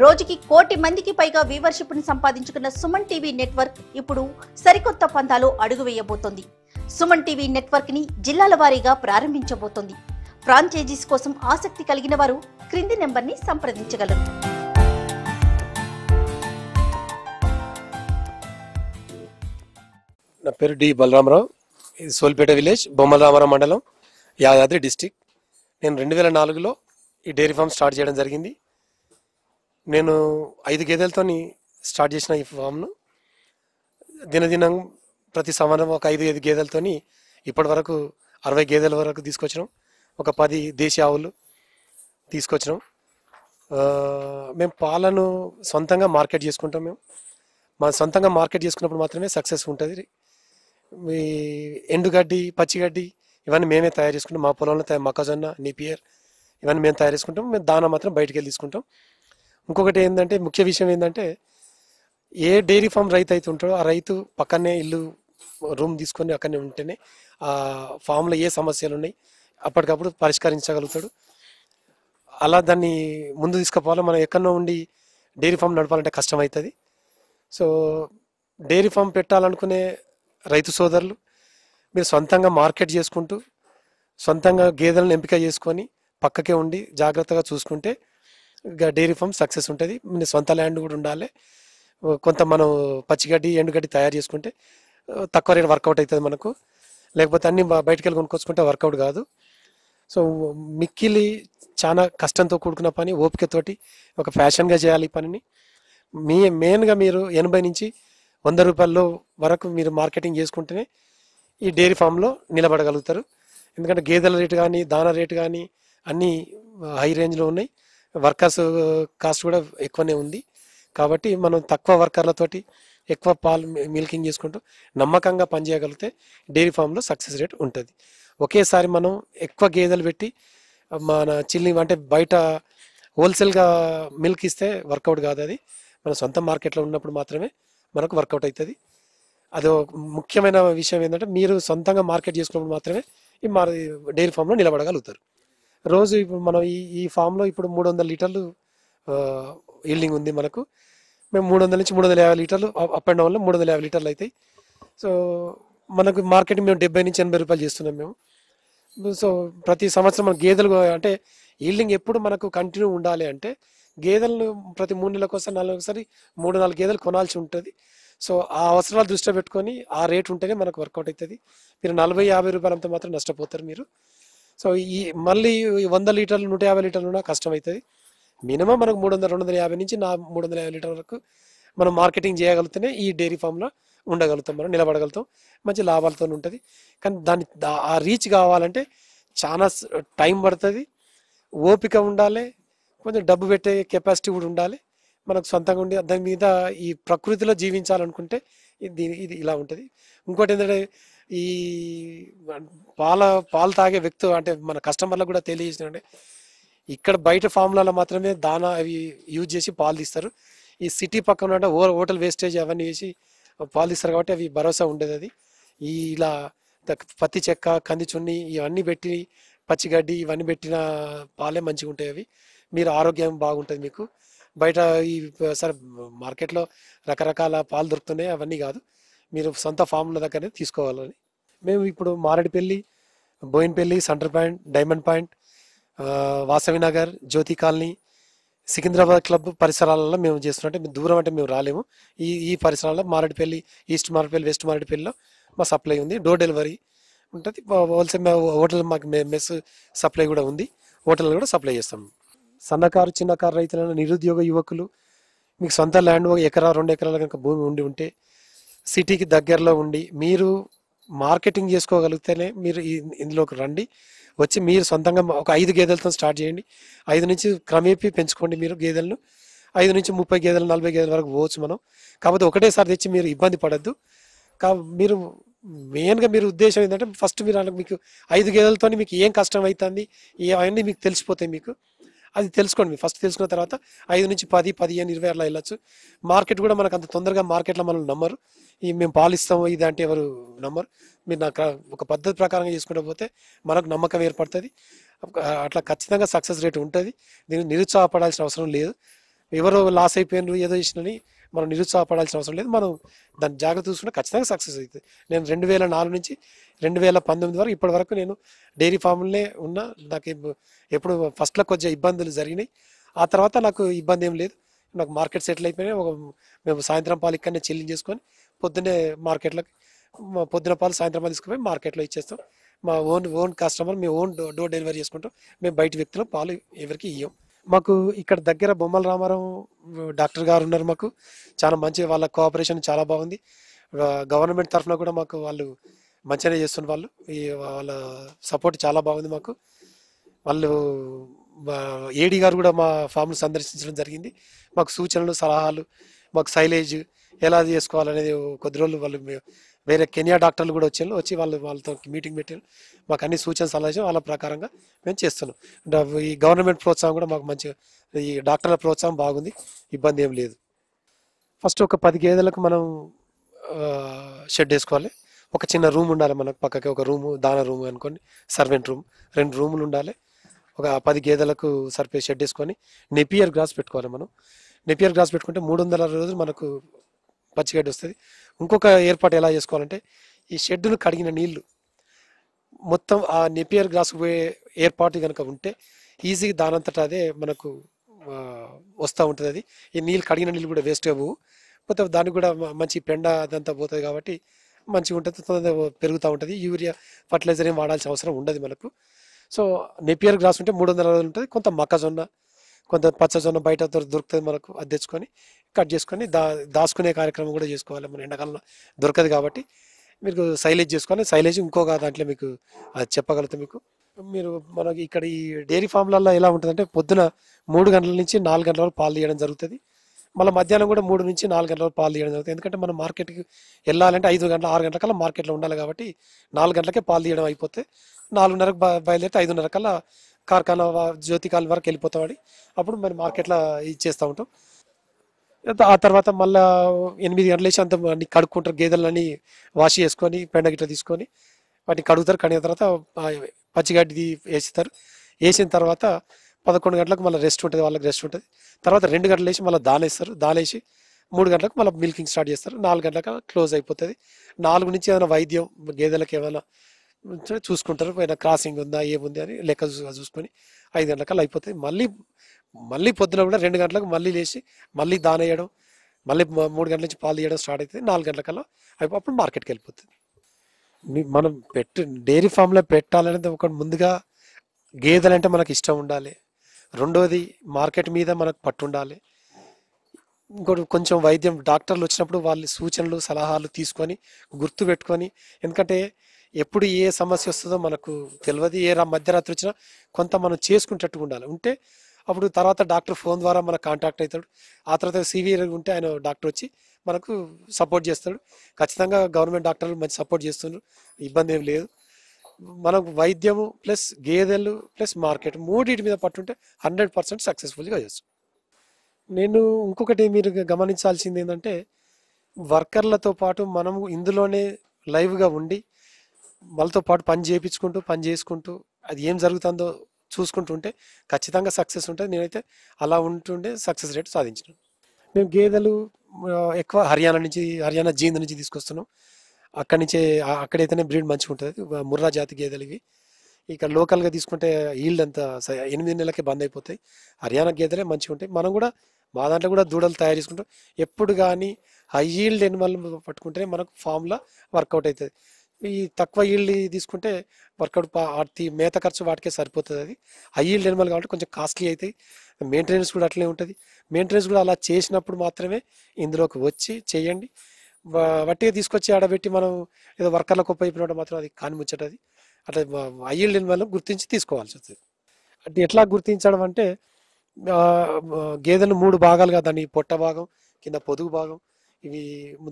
రోజుకి కోటి మందికి పైగా వ్యూవర్షిప్ ని సంపాదించుకున్న సుమన్ టీవీ నెట్వర్క్ ఇప్పుడు సరికొత్త పంతాలో అడుగు వేయబోతోంది సుమన్ టీవీ నెట్వర్క్ ని జిల్లాల వారీగా ప్రారంభించబోతోంది ఫ్రాంచైజీస్ కోసం ఆసక్తి కలిగిన వారు క్రింది నెంబర్ ని సంప్రదించగలరు నా పేరు డి బలరామరావు ఇది సోల్పేట విలేజ్ బొమ్మలరామరావు మండలం యాదాద్రి డిస్టిక్ నేను రెండు వేల నాలుగులో ఈ డైరీ ఫామ్ స్టార్ట్ చేయడం జరిగింది నేను ఐదు గేదెలతో స్టార్ట్ చేసిన ఈ ఫామ్ను దినదినం ప్రతి సంవత్సరం ఒక ఐదు ఐదు గేదెలతో ఇప్పటి వరకు అరవై గేదెల వరకు తీసుకొచ్చినాం ఒక పది దేశీ ఆవులు తీసుకొచ్చినాం మేము పాలను సొంతంగా మార్కెట్ చేసుకుంటాం మేము మా సొంతంగా మార్కెట్ చేసుకున్నప్పుడు మాత్రమే సక్సెస్ ఉంటుంది మీ ఎండుగడ్డి పచ్చిగడ్డి ఇవన్నీ మేమే తయారు చేసుకుంటాం మా పొలంలో తయారు మొక్కజొన్న నిపియర్ ఇవన్నీ మేము తయారు చేసుకుంటాం మేము దాన మాత్రం బయటికి వెళ్ళి తీసుకుంటాం ఇంకొకటి ఏంటంటే ముఖ్య విషయం ఏంటంటే ఏ డైరీ ఫామ్ రైతు అయితే ఉంటాడో ఆ రైతు పక్కనే ఇల్లు రూమ్ తీసుకొని అక్కడనే ఉంటేనే ఆ ఫామ్లో ఏ సమస్యలు ఉన్నాయి అప్పటికప్పుడు పరిష్కరించగలుగుతాడు అలా దాన్ని ముందు తీసుకుపోవాలి మనం ఎక్కడో ఉండి డైరీ ఫామ్ నడపాలంటే కష్టం అవుతుంది సో డైరీ ఫామ్ పెట్టాలనుకునే రైతు సోదరులు మీరు సొంతంగా మార్కెట్ చేసుకుంటూ సొంతంగా గేదెలను ఎంపిక చేసుకొని పక్కకే ఉండి జాగ్రత్తగా చూసుకుంటే డైరీ ఫామ్ సక్సెస్ ఉంటుంది మన సొంత ల్యాండ్ కూడా ఉండాలి కొంత మనం పచ్చిగడ్డి ఎండుగడ్డి తయారు చేసుకుంటే తక్కువ రేట్ వర్కౌట్ అవుతుంది మనకు లేకపోతే అన్ని బయటకెళ్ళి వెళ్ళి కొనుక్కొచ్చుకుంటే వర్కౌట్ కాదు సో మిక్కిలి చాలా కష్టంతో కూడుకున్న పని ఓపికతోటి ఒక ఫ్యాషన్గా చేయాలి ఈ పనిని మీ మెయిన్గా మీరు ఎనభై నుంచి వంద రూపాయల్లో వరకు మీరు మార్కెటింగ్ చేసుకుంటేనే ఈ డైరీ ఫామ్లో నిలబడగలుగుతారు ఎందుకంటే గేదెల రేటు కానీ దాన రేటు కానీ అన్నీ హై రేంజ్లో ఉన్నాయి వర్కర్స్ కాస్ట్ కూడా ఎక్కువనే ఉంది కాబట్టి మనం తక్కువ వర్కర్లతోటి ఎక్కువ పాలు మిల్కింగ్ చేసుకుంటూ నమ్మకంగా పనిచేయగలిగితే డైరీ ఫామ్లో సక్సెస్ రేట్ ఉంటుంది ఒకేసారి మనం ఎక్కువ గేదెలు పెట్టి మన చిల్లి అంటే బయట హోల్సేల్గా మిల్క్ ఇస్తే వర్కౌట్ కాదు అది మన సొంత మార్కెట్లో ఉన్నప్పుడు మాత్రమే మనకు వర్కౌట్ అవుతుంది అది ముఖ్యమైన విషయం ఏంటంటే మీరు సొంతంగా మార్కెట్ చేసుకున్నప్పుడు మాత్రమే ఈ మా డైరీ ఫామ్లో నిలబడగలుగుతారు రోజు ఇప్పుడు మనం ఈ ఈ ఫామ్లో ఇప్పుడు మూడు వందల లీటర్లు ఈల్డింగ్ ఉంది మనకు మేము మూడు వందల నుంచి మూడు వందల యాభై లీటర్లు అప్ అండ్ డౌన్లో మూడు వందల యాభై లీటర్లు అవుతాయి సో మనకు మార్కెట్ మేము డెబ్బై నుంచి ఎనభై రూపాయలు చేస్తున్నాం మేము సో ప్రతి సంవత్సరం మన గేదెలు అంటే ఈల్డింగ్ ఎప్పుడు మనకు కంటిన్యూ ఉండాలి అంటే గేదెలను ప్రతి మూడు నెలలకు ఒకసారి నాలుగోసారి మూడు నాలుగు గేదెలు కొనాల్సి ఉంటుంది సో ఆ అవసరాలు దృష్టిలో పెట్టుకొని ఆ రేట్ ఉంటేనే మనకు వర్కౌట్ అవుతుంది మీరు నలభై యాభై రూపాయలంతా మాత్రం నష్టపోతారు మీరు సో ఈ మళ్ళీ వంద లీటర్లు నూట యాభై లీటర్లు కూడా కష్టం అవుతుంది మినిమం మనకు మూడు వందల రెండు వందల యాభై నుంచి నా మూడు వందల యాభై లీటర్ వరకు మనం మార్కెటింగ్ చేయగలిగితేనే ఈ డైరీ ఫామ్లో ఉండగలుగుతాం మనం నిలబడగలుగుతాం మంచి లాభాలతో ఉంటుంది కానీ దాని ఆ రీచ్ కావాలంటే చాలా టైం పడుతుంది ఓపిక ఉండాలి కొంచెం డబ్బు పెట్టే కెపాసిటీ కూడా ఉండాలి మనకు సొంతంగా ఉండి దాని మీద ఈ ప్రకృతిలో జీవించాలనుకుంటే దీని ఇది ఇలా ఉంటుంది ఇంకోటి ఏంటంటే ఈ పాల పాలు తాగే వ్యక్తులు అంటే మన కస్టమర్లకు కూడా తెలియజేసినండి ఇక్కడ బయట ఫామ్లలో మాత్రమే దానా అవి యూజ్ చేసి పాలు తీస్తారు ఈ సిటీ పక్కన అంటే ఓ హోటల్ వేస్టేజ్ అవన్నీ వేసి పాలు తీస్తారు కాబట్టి అవి భరోసా ఉండేది అది ఈ ఇలా పత్తి చెక్క కంది చున్ని ఇవన్నీ పెట్టి పచ్చిగడ్డి ఇవన్నీ పెట్టిన పాలే మంచిగా ఉంటాయి అవి మీరు ఆరోగ్యం బాగుంటుంది మీకు బయట ఈ సరే మార్కెట్లో రకరకాల పాలు దొరుకుతున్నాయి అవన్నీ కాదు మీరు సొంత ఫామ్ల దగ్గర తీసుకోవాలని మేము ఇప్పుడు Maredpally Bowenpally centre point diamond point Vasavi Nagar Jyothi colony Secunderabad club పరిసరాలలో మేము చేస్తున్నట్టే మేము దూరం అంటే మేము రాలేము ఈ ఈ పరిసరాల్లో మారేడుపల్లి ఈస్ట్ మారేడుపల్లి వెస్ట్ మారేడుపల్లిలో మా సప్లై ఉంది డోర్ డెలివరీ ఉంటుంది హోల్సేల్ హోటల్ మాకు మెస్ సప్లై కూడా ఉంది హోటల్ కూడా సప్లై చేస్తాం సన్నకారు చిన్నకారు రైతులైన నిరుద్యోగ యువకులు మీకు సొంత ల్యాండ్ ఒక ఎకరా రెండు ఎకరాల కనుక భూమి ఉండి ఉంటే సిటీకి దగ్గరలో ఉండి మీరు మార్కెటింగ్ చేసుకోగలిగితేనే మీరు ఇందులోకి రండి వచ్చి మీరు సొంతంగా ఒక ఐదు గేదెలతో స్టార్ట్ చేయండి ఐదు నుంచి క్రమేపీ పెంచుకోండి మీరు గేదెలను ఐదు నుంచి ముప్పై గేదెలు నలభై గేదెల వరకు పోవచ్చు మనం కాకపోతే ఒకటేసారి తెచ్చి మీరు ఇబ్బంది పడద్దు కా మీరు మెయిన్గా మీరు ఉద్దేశం ఏంటంటే ఫస్ట్ మీరు మీకు ఐదు గేదెలతో మీకు ఏం కష్టం అవుతుంది ఏ అవన్నీ మీకు తెలిసిపోతాయి మీకు అది తెలుసుకోండి మీరు ఫస్ట్ తెలుసుకున్న తర్వాత ఐదు నుంచి పది పదిహేను ఇరవై అలా వెళ్ళచ్చు మార్కెట్ కూడా మనకు అంత తొందరగా మార్కెట్లో మనల్ని నమ్మరు ఈ మేము పాలిస్తాము ఇది అంటే ఎవరు నమ్మరు మీరు నాకు ఒక పద్ధతి ప్రకారంగా చేసుకుంటూ పోతే మనకు నమ్మకం ఏర్పడుతుంది అట్లా ఖచ్చితంగా సక్సెస్ రేట్ ఉంటుంది దీన్ని నిరుత్సాహపడాల్సిన అవసరం లేదు ఎవరో లాస్ అయిపోయినారు ఏదో ఇచ్చినని మనం నిరుత్సాహపడాల్సిన అవసరం లేదు మనం దాన్ని జాగ్రత్త చూసుకుంటే ఖచ్చితంగా సక్సెస్ అవుతుంది నేను రెండు వేల నాలుగు నుంచి రెండు వేల పంతొమ్మిది వరకు ఇప్పటి వరకు నేను డైరీ ఫామ్లే ఉన్నా నాకు ఎప్పుడు ఫస్ట్లో కొంచెం ఇబ్బందులు జరిగినాయి ఆ తర్వాత నాకు ఇబ్బంది ఏం లేదు నాకు మార్కెట్ సెటిల్ అయిపోయినాయి ఒక మేము సాయంత్రం పాలు ఇక్కడనే చెల్లింగ్ చేసుకొని పొద్దున్నే మార్కెట్లోకి పొద్దున పాలు సాయంత్రం పాలు తీసుకుపోయి మార్కెట్లో ఇచ్చేస్తాం మా ఓన్ ఓన్ కస్టమర్ మేము ఓన్ డోర్ డెలివరీ చేసుకుంటాం మేము బయట వ్యక్తులు పాలు ఎవరికి ఇవ్వం మాకు ఇక్కడ దగ్గర బొమ్మల రామారావు డాక్టర్ గారు ఉన్నారు మాకు చాలా మంచి వాళ్ళ కోఆపరేషన్ చాలా బాగుంది గవర్నమెంట్ తరఫున కూడా మాకు వాళ్ళు మంచిగానే చేస్తున్న వాళ్ళు వాళ్ళ సపోర్ట్ చాలా బాగుంది మాకు వాళ్ళు ఏడీ గారు కూడా మా ఫామ్ను సందర్శించడం జరిగింది మాకు సూచనలు సలహాలు మాకు సైలేజ్ ఎలా చేసుకోవాలనేది కొద్ది రోజులు వాళ్ళు వేరే కెనియా డాక్టర్లు కూడా వచ్చారు వచ్చి వాళ్ళు వాళ్ళతో మీటింగ్ పెట్టారు మాకు అన్ని సూచన సలహాలు వాళ్ళ ప్రకారంగా మేము చేస్తున్నాం ఈ గవర్నమెంట్ ప్రోత్సాహం కూడా మాకు మంచిగా ఈ డాక్టర్ల ప్రోత్సాహం బాగుంది ఇబ్బంది ఏం లేదు ఫస్ట్ ఒక పది గేదెలకు మనం షెడ్ వేసుకోవాలి ఒక చిన్న రూమ్ ఉండాలి మనకు పక్కకి ఒక రూము దాన రూమ్ అనుకోండి సర్వెంట్ రూమ్ రెండు రూములు ఉండాలి ఒక పది గేదెలకు సరిపోయే షెడ్ వేసుకొని నెపియర్ గ్రాస్ పెట్టుకోవాలి మనం నెపియర్ గ్రాస్ పెట్టుకుంటే మూడు వందల రోజులు మనకు పచ్చిగడ్డి వస్తుంది ఇంకొక ఏర్పాటు ఎలా చేసుకోవాలంటే ఈ షెడ్డును కడిగిన నీళ్లు మొత్తం ఆ నెపియర్ గ్లాస్ పోయే ఏర్పాటు కనుక ఉంటే ఈజీగా దానంతటా అదే మనకు వస్తూ ఉంటుంది అది ఈ నీళ్ళు కడిగిన నీళ్ళు కూడా వేస్ట్ అవ్వవు పోతే దానికి కూడా మంచి పెండ అదంతా పోతుంది కాబట్టి మంచిగా ఉంటుంది పెరుగుతూ ఉంటుంది యూరియా ఫర్టిలైజర్ ఏం వాడాల్సిన అవసరం ఉండదు మనకు సో నెపియర్ గ్లాస్ ఉంటే మూడు వందల ఉంటుంది కొంత మొక్కజొన్న కొంత పచ్చజొన్న బయట దొరుకుతుంది మనకు అది తెచ్చుకొని కట్ చేసుకొని దా దాచుకునే కార్యక్రమం కూడా చేసుకోవాలి మన ఎండాకాలంలో దొరకదు కాబట్టి మీకు సైలేజ్ చేసుకొని సైలేజ్ ఇంకొక దాంట్లో మీకు అది చెప్పగలుగుతాం మీకు మీరు మనకి ఇక్కడ ఈ డైరీ ఫామ్లలో ఎలా ఉంటుందంటే పొద్దున మూడు గంటల నుంచి నాలుగు గంటల వరకు పాలు తీయడం జరుగుతుంది మళ్ళీ మధ్యాహ్నం కూడా మూడు నుంచి నాలుగు గంటల వరకు పాలు తీయడం జరుగుతుంది ఎందుకంటే మనం మార్కెట్కి వెళ్ళాలంటే ఐదు గంటల ఆరు గంటల కల్లా మార్కెట్లో ఉండాలి కాబట్టి నాలుగు గంటలకే పాలు తీయడం అయిపోతే నాలుగున్నరకు బయలుదేరితే ఐదున్నర కల్లా కార్ఖానా జ్యోతి కాల్ వరకు వెళ్ళిపోతామని అప్పుడు మరి మార్కెట్లో ఇచ్చేస్తూ ఉంటాం ఆ తర్వాత మళ్ళా ఎనిమిది గంటలు వేసి అంత అన్ని కడుక్కుంటారు గేదెలని వాష్ చేసుకొని పెండ గిట్ట తీసుకొని వాటిని కడుగుతారు కడిగిన తర్వాత పచ్చిగడ్డి వేస్తారు వేసిన తర్వాత పదకొండు గంటలకు మళ్ళీ రెస్ట్ ఉంటుంది వాళ్ళకి రెస్ట్ ఉంటుంది తర్వాత రెండు గంటలు వేసి మళ్ళీ దాలేస్తారు దాలేసి మూడు గంటలకు మళ్ళీ మిల్కింగ్ స్టార్ట్ చేస్తారు నాలుగు గంటలకు క్లోజ్ అయిపోతుంది నాలుగు నుంచి ఏదైనా వైద్యం గేదెలకు ఏమైనా చూసుకుంటారు పైన క్రాసింగ్ ఉందా ఏముంది అని లెక్క చూసుకొని ఐదు కల్లా అయిపోతుంది మళ్ళీ మళ్ళీ పొద్దున కూడా రెండు గంటలకు మళ్ళీ లేచి మళ్ళీ దాన వేయడం మళ్ళీ మూడు గంటల నుంచి పాలు తీయడం స్టార్ట్ అవుతుంది నాలుగు గంటలకల్లా అయిపోయి మార్కెట్కి వెళ్ళిపోతుంది మనం పెట్టి డైరీ ఫామ్లో పెట్టాలనేది ఒక ముందుగా గేదెలంటే మనకు ఇష్టం ఉండాలి రెండోది మార్కెట్ మీద మనకు పట్టు ఉండాలి ఇంకోటి కొంచెం వైద్యం డాక్టర్లు వచ్చినప్పుడు వాళ్ళ సూచనలు సలహాలు తీసుకొని గుర్తు పెట్టుకొని ఎందుకంటే ఎప్పుడు ఏ సమస్య వస్తుందో మనకు తెలియదు ఏ మధ్యరాత్రి వచ్చినా కొంత మనం చేసుకునేటట్టుగా ఉండాలి ఉంటే అప్పుడు తర్వాత డాక్టర్ ఫోన్ ద్వారా మన కాంటాక్ట్ అవుతాడు ఆ తర్వాత సివియర్ ఉంటే ఆయన డాక్టర్ వచ్చి మనకు సపోర్ట్ చేస్తాడు ఖచ్చితంగా గవర్నమెంట్ డాక్టర్లు మంచి సపోర్ట్ చేస్తున్నారు ఇబ్బంది ఏం లేదు మనకు వైద్యము ప్లస్ గేదెలు ప్లస్ మార్కెట్ మూడింటి మీద పట్టుంటే హండ్రెడ్ పర్సెంట్ సక్సెస్ఫుల్గా చేస్తాం నేను ఇంకొకటి మీరు గమనించాల్సింది ఏంటంటే వర్కర్లతో పాటు మనము ఇందులోనే లైవ్గా ఉండి వాళ్ళతో పాటు పని చేయించుకుంటూ పని చేసుకుంటూ అది ఏం జరుగుతుందో చూసుకుంటుంటే ఖచ్చితంగా సక్సెస్ ఉంటుంది నేనైతే అలా ఉంటుండే సక్సెస్ రేట్ సాధించిన మేము గేదెలు ఎక్కువ హర్యానా నుంచి హర్యానా జీంద్ నుంచి తీసుకొస్తున్నాం అక్కడి నుంచే అక్కడైతేనే బ్రీడ్ మంచిగా ఉంటుంది ముర్రా జాతి గేదెలు ఇవి ఇక్కడ లోకల్గా తీసుకుంటే ఈల్డ్ అంతా ఎనిమిది నెలలకే బంద్ అయిపోతాయి హర్యానా గేదెలే మంచిగా ఉంటాయి మనం కూడా మా దాంట్లో కూడా దూడలు తయారు చేసుకుంటాం ఎప్పుడు కానీ హై ఈల్డ్ ఎనిమల్ పట్టుకుంటేనే మనకు ఫామ్లో వర్కౌట్ అవుతుంది ఈ తక్కువ ఈల్డ్ తీసుకుంటే వర్కౌట్ వాటి మేత ఖర్చు వాటికే సరిపోతుంది అది హై ఈల్డ్ ఎనిమల్ కాబట్టి కొంచెం కాస్ట్లీ అవుతాయి మెయింటెనెన్స్ కూడా అట్లే ఉంటుంది మెయింటెనెన్స్ కూడా అలా చేసినప్పుడు మాత్రమే ఇందులోకి వచ్చి చేయండి వట్టిగా తీసుకొచ్చి ఆడబెట్టి మనం ఏదో వర్కర్లకు ఉపయోగపడినట్టు మాత్రం అది కాని అది అట్లా హై ఈల్డ్ ఎనిమల్ గుర్తించి తీసుకోవాల్సి వస్తుంది అంటే ఎట్లా గుర్తించడం అంటే గేదెలు మూడు భాగాలుగా దాన్ని పొట్ట భాగం కింద పొదుగు భాగం ఇవి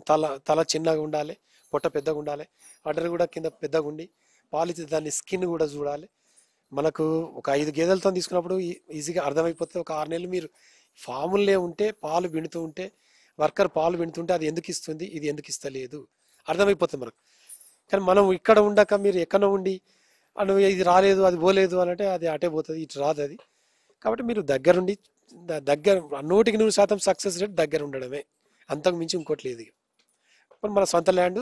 తల తల చిన్నగా ఉండాలి పొట్ట పెద్దగా ఉండాలి అడ్డర్ కూడా కింద పెద్దగా ఉండి పాలితే దాని స్కిన్ కూడా చూడాలి మనకు ఒక ఐదు గేదెలతో తీసుకున్నప్పుడు ఈజీగా అర్థమైపోతే ఒక ఆరు నెలలు మీరు ఫాములే ఉంటే పాలు విండుతూ ఉంటే వర్కర్ పాలు వింటుంటే అది ఎందుకు ఇస్తుంది ఇది ఎందుకు ఇస్తలేదు అర్థమైపోతుంది మనకు కానీ మనం ఇక్కడ ఉండక మీరు ఎక్కడ ఉండి నువ్వు ఇది రాలేదు అది పోలేదు అనంటే అది అటే పోతుంది ఇటు రాదు అది కాబట్టి మీరు దగ్గరుండి దగ్గర నూటికి నూరు శాతం సక్సెస్ రేట్ దగ్గర ఉండడమే అంతకు మించి ఇంకోటి లేదు మన సొంత ల్యాండ్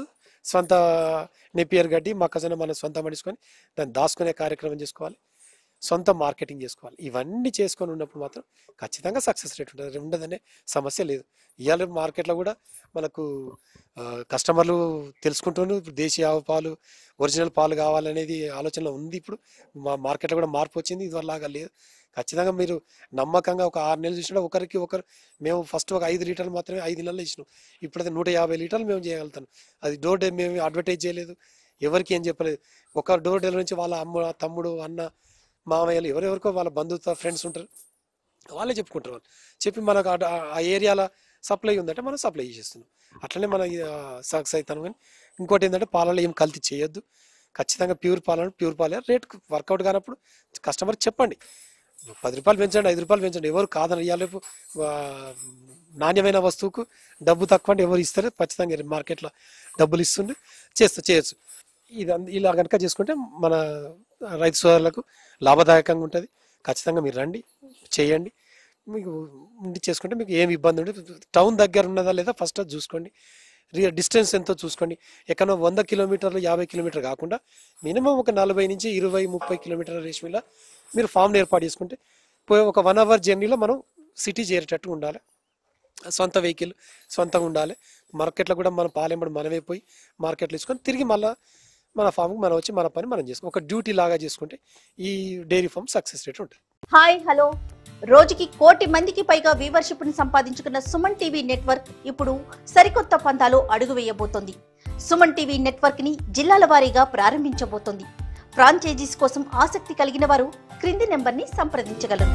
సొంత నెప్పియర్ గడ్డి మొక్కజొన్న మనం సొంతం పండించుకొని దాన్ని దాచుకునే కార్యక్రమం చేసుకోవాలి సొంత మార్కెటింగ్ చేసుకోవాలి ఇవన్నీ చేసుకొని ఉన్నప్పుడు మాత్రం ఖచ్చితంగా సక్సెస్ రేట్ ఉంటుంది ఉండదనే సమస్య లేదు ఇవాళ మార్కెట్లో కూడా మనకు కస్టమర్లు తెలుసుకుంటూ దేశీయ ఆవు పాలు ఒరిజినల్ పాలు కావాలనేది ఆలోచనలో ఉంది ఇప్పుడు మా మార్కెట్లో కూడా మార్పు వచ్చింది వల్లగా లేదు ఖచ్చితంగా మీరు నమ్మకంగా ఒక ఆరు నెలలు చూసినా ఒకరికి ఒకరు మేము ఫస్ట్ ఒక ఐదు లీటర్లు మాత్రమే ఐదు నెలలు ఇచ్చినాం ఇప్పుడైతే నూట యాభై లీటర్లు మేము చేయగలుగుతాం అది డోర్ డెలివరీ మేము అడ్వర్టైజ్ చేయలేదు ఎవరికి ఏం చెప్పలేదు ఒక డోర్ డెలివరీ నుంచి వాళ్ళ అమ్మ తమ్ముడు అన్న మామయ్యలు ఎవరెవరికో వాళ్ళ బంధుత్వ ఫ్రెండ్స్ ఉంటారు వాళ్ళే చెప్పుకుంటారు వాళ్ళు చెప్పి మనకు ఆ ఏరియాల సప్లై ఉందంటే మనం సప్లై చేసేస్తున్నాం అట్లనే మనం సక్సెస్ అవుతాను కానీ ఇంకోటి ఏంటంటే పాలలో ఏం కల్తీ చేయొద్దు ఖచ్చితంగా ప్యూర్ పాలను ప్యూర్ పాలే రేట్ వర్కౌట్ కానప్పుడు కస్టమర్ చెప్పండి పది రూపాయలు పెంచండి ఐదు రూపాయలు పెంచండి ఎవరు కాదని రేపు నాణ్యమైన వస్తువుకు డబ్బు తక్కువ అంటే ఎవరు ఇస్తారు ఖచ్చితంగా మార్కెట్లో డబ్బులు ఇస్తుండే చేస్తా చేయొచ్చు ఇది ఇలా కనుక చేసుకుంటే మన రైతు సోదరులకు లాభదాయకంగా ఉంటుంది ఖచ్చితంగా మీరు రండి చేయండి మీకు ఉండి చేసుకుంటే మీకు ఏమి ఇబ్బంది ఉండదు టౌన్ దగ్గర ఉన్నదా లేదా ఫస్ట్ చూసుకోండి డిస్టెన్స్ ఎంతో చూసుకోండి ఎక్కడో వంద కిలోమీటర్లు యాభై కిలోమీటర్ కాకుండా మినిమం ఒక నలభై నుంచి ఇరవై ముప్పై కిలోమీటర్ల మీద మీరు ఫామ్ని ఏర్పాటు చేసుకుంటే పోయి ఒక వన్ అవర్ జర్నీలో మనం సిటీ చేరేటట్టు ఉండాలి సొంత వెహికల్ సొంతంగా ఉండాలి మార్కెట్లో కూడా మనం పాలేమడు మనమే పోయి మార్కెట్లో తీసుకొని తిరిగి మళ్ళీ మన ఫామ్ మనం వచ్చి మన పని మనం చేసుకోం ఒక డ్యూటీ లాగా చేసుకుంటే ఈ డైరీ ఫామ్ సక్సెస్ రేట్ ఉంటుంది హాయ్ హలో రోజుకి కోటి మందికి పైగా ని సంపాదించుకున్న సుమన్ టీవీ నెట్వర్క్ ఇప్పుడు సరికొత్త పంతాలు అడుగు వేయబోతోంది సుమన్ టీవీ నెట్వర్క్ని జిల్లాల వారీగా ప్రారంభించబోతోంది ఫ్రాంచైజీస్ కోసం ఆసక్తి కలిగిన వారు క్రింది నెంబర్ని సంప్రదించగలరు